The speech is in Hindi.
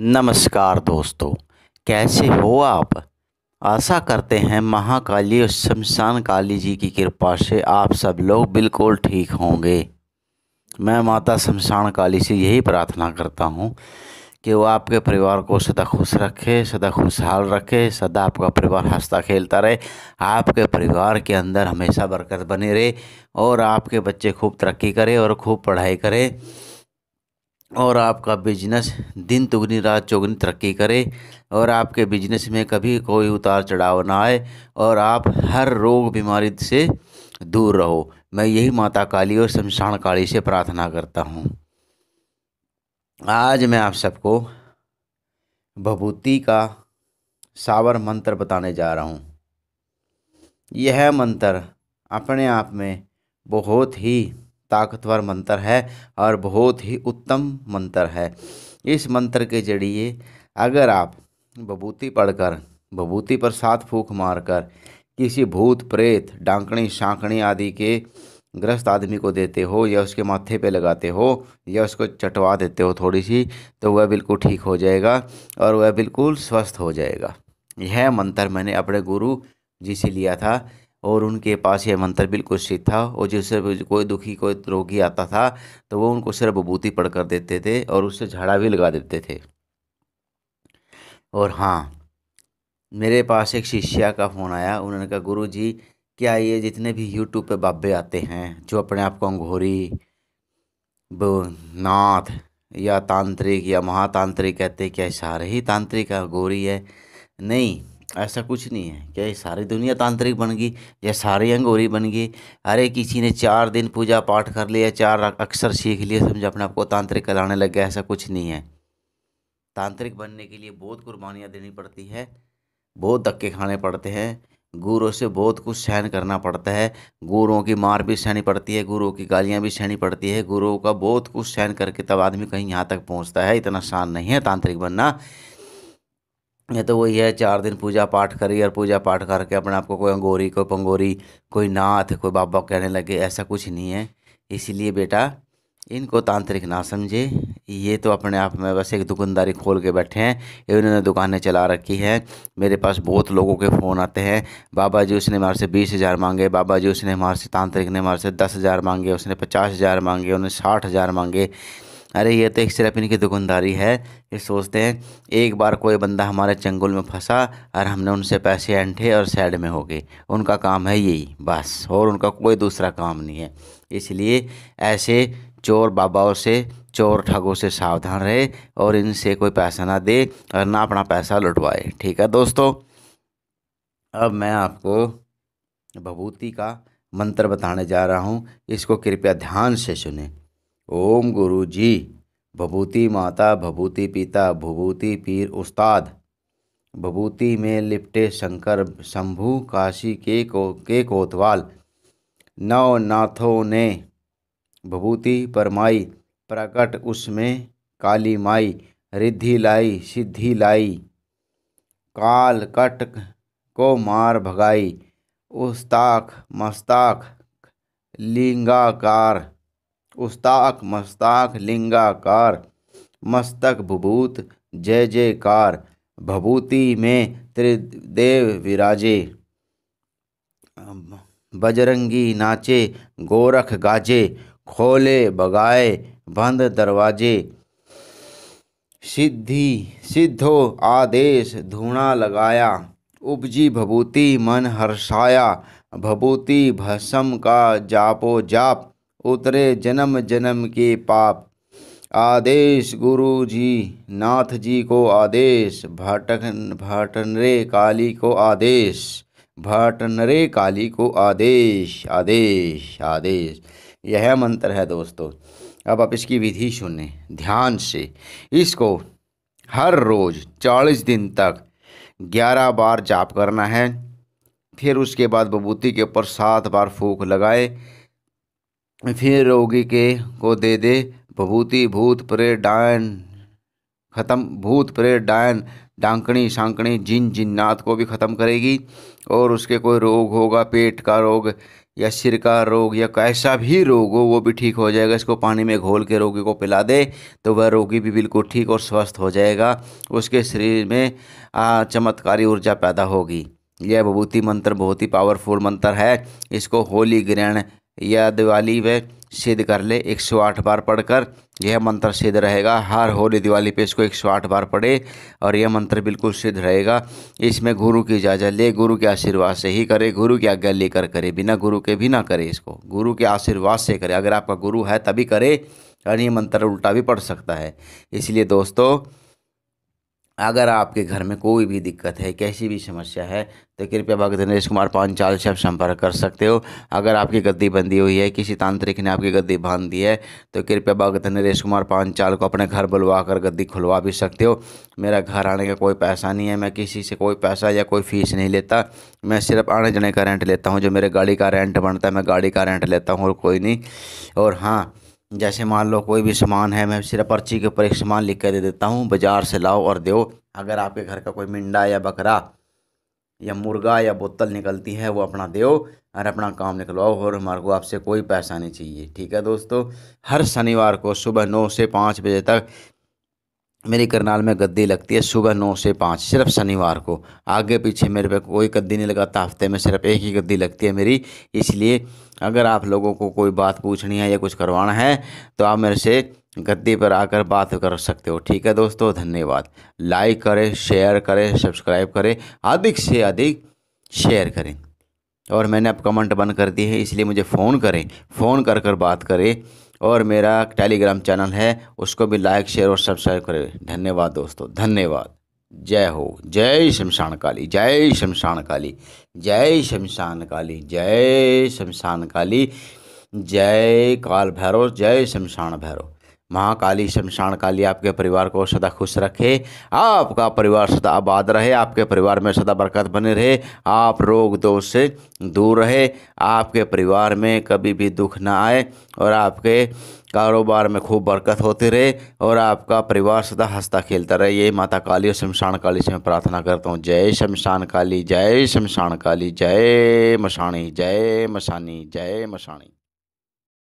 नमस्कार दोस्तों कैसे हो आप आशा करते हैं महाकाली और शमशान काली जी की कृपा से आप सब लोग बिल्कुल ठीक होंगे मैं माता शमशान काली से यही प्रार्थना करता हूँ कि वो आपके परिवार को सदा खुश रखे सदा खुशहाल रखे सदा आपका परिवार हंसता खेलता रहे आपके परिवार के अंदर हमेशा बरकत बनी रहे और आपके बच्चे खूब तरक्की करें और खूब पढ़ाई करें और आपका बिजनेस दिन दुगनी रात चौगनी तरक्की करे और आपके बिजनेस में कभी कोई उतार चढ़ाव ना आए और आप हर रोग बीमारी से दूर रहो मैं यही माता काली और शमशान काली से प्रार्थना करता हूँ आज मैं आप सबको भभूति का सावर मंत्र बताने जा रहा हूँ यह मंत्र अपने आप में बहुत ही ताकतवर मंत्र है और बहुत ही उत्तम मंत्र है इस मंत्र के जरिए अगर आप बबूती पढ़कर बबूती पर सात फूक मारकर किसी भूत प्रेत डांकणी शांकणी आदि के ग्रस्त आदमी को देते हो या उसके माथे पे लगाते हो या उसको चटवा देते हो थोड़ी सी तो वह बिल्कुल ठीक हो जाएगा और वह बिल्कुल स्वस्थ हो जाएगा यह मंत्र मैंने अपने गुरु जी से लिया था और उनके पास यह मंत्र बिल्कुल सिद्ध था और जिससे कोई दुखी कोई रोगी आता था तो वो उनको सिर्फ बबूती पढ़ कर देते थे और उससे झाड़ा भी लगा देते थे और हाँ मेरे पास एक शिष्या का फ़ोन आया उन्होंने कहा गुरु जी क्या ये जितने भी यूट्यूब पे बाबे आते हैं जो अपने आप को अंघोरी नाथ या तांत्रिक या महातांत्रिक कहते क्या सारे ही तांत्रिक अंगोरी है नहीं ऐसा कुछ नहीं है क्या ये सारी दुनिया तांत्रिक बन गई या सारी अंगोरी बन गई अरे किसी ने चार दिन पूजा पाठ कर लिया चार अक्षर सीख लिए समझा अपने आप को तांत्रिक कराने लग गया ऐसा कुछ नहीं है तांत्रिक बनने के लिए बहुत कुर्बानियाँ देनी पड़ती है बहुत धक्के खाने पड़ते हैं गुरुओं से बहुत कुछ सहन करना पड़ता है गुरुओं की मार भी सहनी पड़ती है गुरुओं की गालियाँ भी सहनी पड़ती है गुरुओं का बहुत कुछ सहन करके तब आदमी कहीं यहाँ तक पहुँचता है इतना आसान नहीं है तांत्रिक बनना ये तो वही है चार दिन पूजा पाठ करी और पूजा पाठ करके अपने आप को कोई अंगोरी कोई पंगोरी कोई नाथ कोई बाबा कहने लगे ऐसा कुछ नहीं है इसीलिए बेटा इनको तांत्रिक ना समझे ये तो अपने आप में बस एक दुकानदारी खोल के बैठे हैं इन्होंने दुकानें चला रखी हैं मेरे पास बहुत लोगों के फ़ोन आते हैं बाबा जी उसने हमारे से बीस हज़ार मांगे बाबा जी उसने हमारे से तांत्रिक ने हमारे से दस हज़ार मांगे उसने पचास हज़ार मांगे उन्होंने साठ हज़ार मांगे अरे ये तो एक सिर्फ इनकी दुकानदारी है ये सोचते हैं एक बार कोई बंदा हमारे चंगुल में फंसा और हमने उनसे पैसे अंठे और साइड में हो गए उनका काम है यही बस और उनका कोई दूसरा काम नहीं है इसलिए ऐसे चोर बाबाओं से चोर ठगों से सावधान रहे और इनसे कोई पैसा ना दे और ना अपना पैसा लुटवाए ठीक है दोस्तों अब मैं आपको भभूति का मंत्र बताने जा रहा हूँ इसको कृपया ध्यान से सुने ओम गुरु जी भभूति माता भभूति पिता भभूति पीर उस्ताद भभूति में लिपटे शंकर शंभु काशी के को के कोतवाल नवनाथों ने भभूति परमाई प्रकट उसमें काली माई रिद्धि लाई सिद्धि लाई काल कट को मार भगाई उस्ताख मस्ताख लिंगाकार उस्ताक मस्ताक लिंगाकार मस्तक भूभूत जय जयकार भभूति में त्रिदेव विराजे बजरंगी नाचे गोरख गाजे खोले बगाए बंद दरवाजे सिद्धि सिद्धो आदेश धूणा लगाया उपजी भभूति मन हर्षाया भभूति भस्म का जापो जाप उतरे जन्म जन्म के पाप आदेश गुरु जी नाथ जी को आदेश भटक भटनरे काली को आदेश भटनरे काली को आदेश आदेश आदेश यह मंत्र है दोस्तों अब आप इसकी विधि सुने ध्यान से इसको हर रोज़ चालीस दिन तक ग्यारह बार जाप करना है फिर उसके बाद बबूती के ऊपर सात बार फूक लगाए फिर रोगी के को दे दे भभूति भूत प्रे डायन ख़त्म भूत प्रे डायन डांकणी शांकणी जिन जिन्नात को भी ख़त्म करेगी और उसके कोई रोग होगा पेट का रोग या सिर का रोग या कैसा भी रोग हो वो भी ठीक हो जाएगा इसको पानी में घोल के रोगी को पिला दे तो वह रोगी भी बिल्कुल ठीक और स्वस्थ हो जाएगा उसके शरीर में चमत्कारी ऊर्जा पैदा होगी यह भभूति मंत्र बहुत ही पावरफुल मंत्र है इसको होली ग्रहण या दिवाली में सिद्ध कर ले 108 बार पढ़कर यह मंत्र सिद्ध रहेगा हर होली दिवाली पे इसको 108 बार पढ़े और यह मंत्र बिल्कुल सिद्ध रहेगा इसमें गुरु की इजाज़त ले गुरु के आशीर्वाद से ही करे गुरु की आज्ञा लेकर करे बिना गुरु के भी ना करे इसको गुरु के आशीर्वाद से करे अगर आपका गुरु है तभी करे और ये मंत्र उल्टा भी पढ़ सकता है इसलिए दोस्तों अगर आपके घर में कोई भी दिक्कत है कैसी भी समस्या है तो कृपया भगत नरेश कुमार पांचाल से आप संपर्क कर सकते हो अगर आपकी गद्दी बंदी हुई है किसी तांत्रिक ने आपकी गद्दी बांध दी है तो कृपया भगत नरेश कुमार पांचाल को अपने घर बुलवा कर गद्दी खुलवा भी सकते हो मेरा घर आने का कोई पैसा नहीं है मैं किसी से कोई पैसा या कोई फीस नहीं लेता मैं सिर्फ आने जाने का रेंट लेता हूँ जो मेरे गाड़ी का रेंट बनता है मैं गाड़ी का रेंट लेता हूँ और कोई नहीं और हाँ जैसे मान लो कोई भी सामान है मैं सिर्फ पर्ची के ऊपर एक सामान लिख कर दे देता हूँ बाज़ार से लाओ और दो अगर आपके घर का कोई मिंडा या बकरा या मुर्गा या बोतल निकलती है वो अपना दो और अपना काम निकलवाओ और हमारे को आपसे कोई पैसा नहीं चाहिए ठीक है दोस्तों हर शनिवार को सुबह नौ से पाँच बजे तक मेरी करनाल में गद्दी लगती है सुबह नौ से पाँच सिर्फ शनिवार को आगे पीछे मेरे पे कोई गद्दी नहीं लगाता हफ्ते में सिर्फ एक ही गद्दी लगती है मेरी इसलिए अगर आप लोगों को कोई बात पूछनी है या कुछ करवाना है तो आप मेरे से गद्दी पर आकर बात कर सकते हो ठीक है दोस्तों धन्यवाद लाइक करें शेयर करें सब्सक्राइब करें अधिक से अधिक शेयर करें और मैंने अब कमेंट बंद कर दी है इसलिए मुझे फ़ोन करें फ़ोन कर कर बात करें और मेरा टेलीग्राम चैनल है उसको भी लाइक शेयर और सब्सक्राइब करें धन्यवाद दोस्तों धन्यवाद जय हो जय शमशान काली जय शमशान काली जय शमशान काली जय शमशान काली जय काल भैरव जय शमशान भैरव महाकाली शमशान काली आपके परिवार को सदा खुश रखे आपका परिवार सदा आबाद रहे आपके परिवार में सदा बरकत बने रहे आप रोग दोष से दूर रहे आपके परिवार में कभी भी दुख ना आए और आपके कारोबार में खूब बरकत होती रहे और आपका परिवार सदा हंसता खेलता रहे ये माता काली और शमशान काली से मैं प्रार्थना करता हूँ जय शमशान काली जय शमशान काली जय मशानी जय मशानी जय मशानी